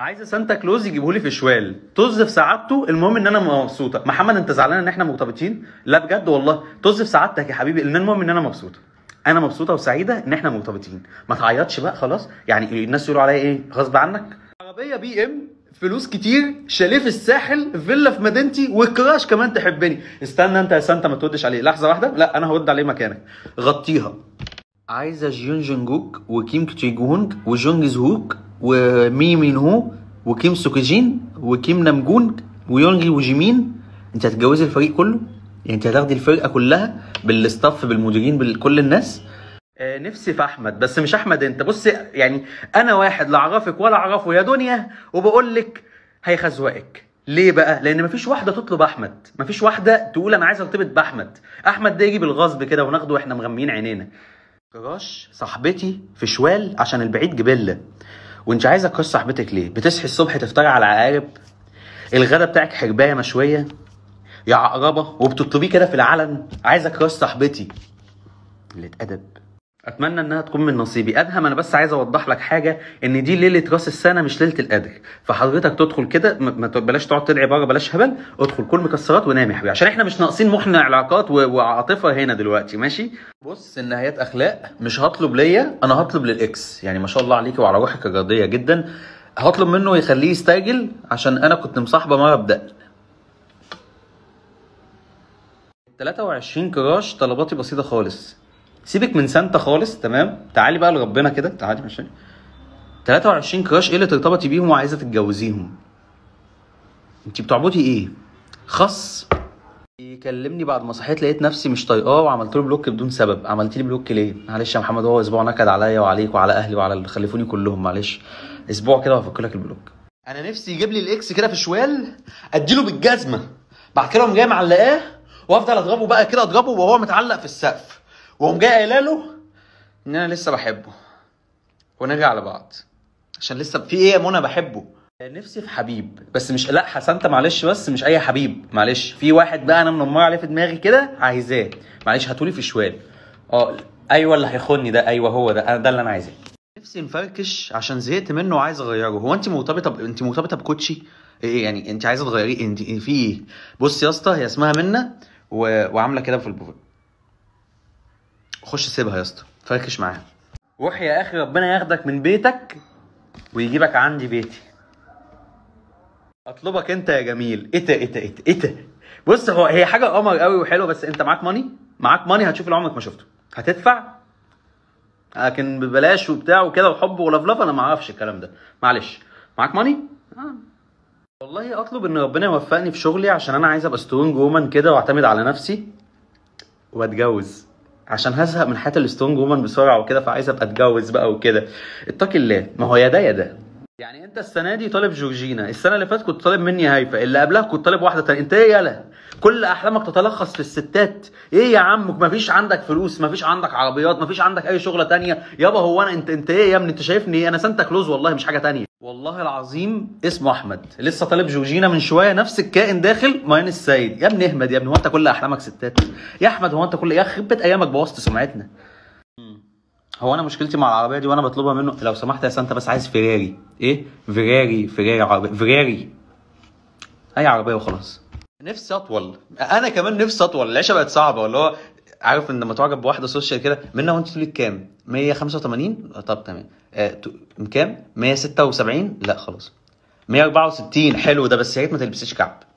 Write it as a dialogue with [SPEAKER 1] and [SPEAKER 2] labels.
[SPEAKER 1] عايزه سانتا كلوز يجيبه لي في شوال طز في سعادته المهم ان انا مبسوطه محمد انت زعلان ان احنا مرتبطين لا بجد والله طز في سعادتك يا حبيبي ان المهم ان انا مبسوطه انا مبسوطه وسعيده ان احنا مرتبطين ما تعيطش بقى خلاص يعني الناس يقولوا عليا ايه غصب عنك عربيه بي ام فلوس كتير شاليه في الساحل فيلا في مدينتي وكراش كمان تحبني استنى انت يا سانتا ما تردش عليه لحظه واحده لا انا هرد عليه مكانك غطيها عايزه جيون جونجوك وكيم جونج وجونج زهوك ومي هو وكيم سوكيجين وكيم نامجون ويونغي وجيمين انت هتتجوزي الفريق كله يعني انت هتاخدي الفرقه كلها بالستاف بالمديرين بكل الناس آه نفسي في احمد بس مش احمد انت بص يعني انا واحد لا اعرفك ولا اعرفه يا دنيا وبقول لك هيخزوقك ليه بقى؟ لأن مفيش واحدة تطلب أحمد، مفيش واحدة تقول أنا عايز أرتبط بأحمد، أحمد ده يجي بالغصب كده وناخده وإحنا مغميين عينينا. كراش صاحبتي في شوال عشان البعيد جبلة، وانت عايزه تكسر صاحبتك ليه بتصحي الصبح تفطري على عقارب الغدا بتاعك حربايه مشويه يا عقربه وبتطلبيه كده في العلن عايزه كراس صاحبتي قله ادب اتمنى انها تكون من نصيبي ادهم انا بس عايز اوضح لك حاجه ان دي ليله راس السنه مش ليله القدر فحضرتك تدخل كده ما بلاش تقعد تدعي بره بلاش هبل ادخل كل مكسرات ونام يا حبيبي عشان احنا مش ناقصين محن علاقات وعاطفه هنا دلوقتي ماشي بص النهايات اخلاق مش هطلب ليا انا هطلب للاكس يعني ما شاء الله عليك وعلى روحك الرياضيه جدا هطلب منه يخليه يستعجل عشان انا كنت مصاحبه مره بدأ 23 كراش طلباتي بسيطه خالص سيبك من سانتا خالص تمام تعالي بقى لربنا كده تعالي عشان 23 كراش ايه اللي ترتبطي بيهم وعايزه تتجوزيهم انت بتعبطي ايه خاص يكلمني بعد ما صحيت لقيت نفسي مش طايقاه وعملت له بلوك بدون سبب عملت لي بلوك ليه معلش يا محمد هو اسبوع نكد عليا وعليك وعلى اهلي وعلى اللي خلفوني كلهم معلش اسبوع كده وهفك لك البلوك انا نفسي يجيب لي الاكس كده في شوال اديله بالجزمه بعد كده جاي معلقاه وافضل اضربه بقى كده اضربه وهو متعلق في السقف وقوم جاي قايله له ان انا لسه بحبه ونرجع على بعض عشان لسه في ايه يا منى بحبه نفسي في حبيب بس مش لا حسنت معلش بس مش اي حبيب معلش في واحد بقى انا منمر عليه في دماغي كده عايزاه معلش هاتولي في شوال اه ايوه اللي هيخوني ده ايوه هو ده انا ده اللي انا عايزاه نفسي نفركش عشان زهقت منه وعايز اغيره هو انت مرتبطه ب... انت مرتبطه بكوتشي ايه, إيه، يعني انت عايزه تغيريه انت إيه، في ايه بص يا اسطى هي اسمها منى و... وعامله كده في البوفيه خش سيبها يا اسطى فركش معاها روح يا اخي ربنا ياخدك من بيتك ويجيبك عندي بيتي اطلبك انت يا جميل ايه ايه ايه ايه بص هو هي حاجه قمر قوي وحلوه بس انت معاك ماني معاك ماني هتشوف اللي عمرك ما شفته هتدفع لكن ببلاش وبتاع وكده وحب ولفلفه انا ما اعرفش الكلام ده معلش معاك ماني آه. والله اطلب ان ربنا يوفقني في شغلي عشان انا عايز ابقى سترونج وومن كده واعتمد على نفسي واتجوز عشان هزهق من حياه الستونج وومن بسرعه وكده فعايز ابقى اتجوز بقى وكده اتقي الله ما هو يا ده يا ده يعني انت السنه دي طالب جورجينا السنه اللي فاتت كنت طالب مني هيفا اللي قبلها كنت طالب واحده تانية انت ايه يالا كل احلامك تتلخص في الستات ايه يا ما مفيش عندك فلوس مفيش عندك عربيات مفيش عندك اي شغله تانية يابا هو انا انت انت ايه يا ابني انت شايفني إيه؟ انا سانتا كلوز والله مش حاجه تانية والله العظيم اسمه احمد لسه طالب جورجينا من شويه نفس الكائن داخل ماين السيد يا ابن احمد يا ابني هو انت كل احلامك ستات يا احمد هو انت كل يا خبت ايامك بوظت سمعتنا هو انا مشكلتي مع العربيه دي وانا بطلبها منه لو سمحت يا سانتا بس عايز فيراري ايه فيراري فيراري عربيه فيراري اي عربيه وخلاص نفسي اطول انا كمان نفسي اطول العيشه بقت صعبه اللي هو عارف ان لما تعجب بواحده سوشيال كده منى وانت تقولي كام 185 طب تمام آه، كام 176 لا خلاص 164 حلو ده بس يا ريت ما تلبسيش كعب